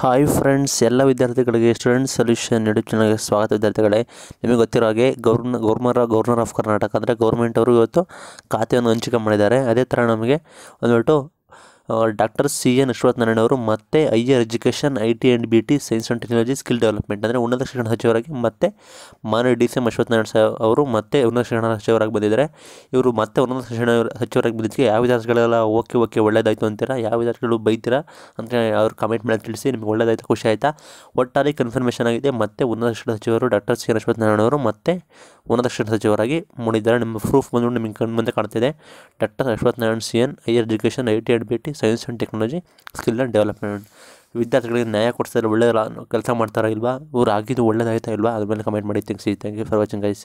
hi friends ಎಲ್ಲ ವಿದ್ಯಾರ್ಥಿಗಳಿಗೆ student solution YouTube ಚಾನಲ್ಗೆ ಸ್ವಾಗತ ವಿದ್ಯಾರ್ಥಿಗಳೇ ನಿಮಗೆ ಗೊತ್ತಿರೋ ಹಾಗೆ ಗೌರ್ನ ಗೌರ್ಮರ್ ಗೌರ್ನರ್ ಆಫ್ ಕರ್ನಾಟಕ ಅಂದರೆ ಗೌರ್ಮೆಂಟ್ ಅವರು ಇವತ್ತು ಖಾತೆಯನ್ನು ಹಂಚಿಕೆ ಮಾಡಿದ್ದಾರೆ ಅದೇ ಥರ ನಮಗೆ ಬಿಟ್ಟು ಡಾಕ್ಟರ್ ಸಿ ಎನ್ ನಾರಾಯಣ ಅವರು ಮತ್ತೆ higher education I T and B T science and technology skill development ಅಂದರೆ ಉನ್ನತ ಶಿಕ್ಷಣ ಸಚಿವರಾಗಿ ಮತ್ತೆ ಮಾನ್ಯ ಡಿ ಸಿ ಎಂ ನಾರಾಯಣ ಸ ಅವರು ಮತ್ತೆ ಉನ್ನತ ಶಿಕ್ಷಣ ಸಚಿವರಾಗಿ ಬಂದಿದ್ದಾರೆ ಇವರು ಮತ್ತೆ ಉನ್ನತ ಶಿಕ್ಷಣ ಸಚಿವರಾಗಿ ಬಂದಿದ್ದಕ್ಕೆ ಯಾವ ವಿಧಾನಗಳೆಲ್ಲ ಓಕೆ ಓಕೆ ಒಳ್ಳೇದಾಯಿತು ಅಂತೀರಾ ಯಾವ ವಿಧಾನಗಳು ಬೈತೀರಾ ಅಂತ ಅವ್ರು ಕಮೆಂಟ್ ಮಾಡಿ ತಿಳಿಸಿ ನಿಮಗೆ ಒಳ್ಳೇದಾಯಿತು ಖುಷಿ ಆಯಿತಾ ಒಟ್ಟಾರೆ ಕನ್ಫರ್ಮೇಷನ್ ಆಗಿದೆ ಮತ್ತೆ ಉನ್ನತ ಶಿಕ್ಷಣ ಸಚಿವರು ಡಾಕ್ಟರ್ ಸಿ ಎನ್ ನಾರಾಯಣ ಅವರು ಮತ್ತೆ ಉನ್ನತ ಶಿಕ್ಷಣ ಸಚಿವರಾಗಿ ಮೂಡಿದ್ದಾರೆ ನಿಮ್ಮ ಪ್ರೂಫ್ ಬಂದು ನಿಮಗೆ ಕಣ್ಣು ಮುಂದೆ ಕಾಣ್ತಿದೆ doctor Ashwathnarayana C N higher education I T and B T science and technology skill and development ವಿದ್ಯಾರ್ಥಿಗಳಿಗೆ ನ್ಯಾಯ ಕೊಡ್ತಾರೆ ಒಳ್ಳೆಯ ಕೆಲಸ ಮಾಡ್ತಾರಾ ಇಲ್ವಾ ಇವ್ರು ಆಗಿದ್ದು ಒಳ್ಳೆಯದಾಯ್ತಾ ಇಲ್ವಾ ಅದ್ರ ಮೇಲೆ ಕಮೆಂಟ್ ಮಾಡಿ thank you for watching guys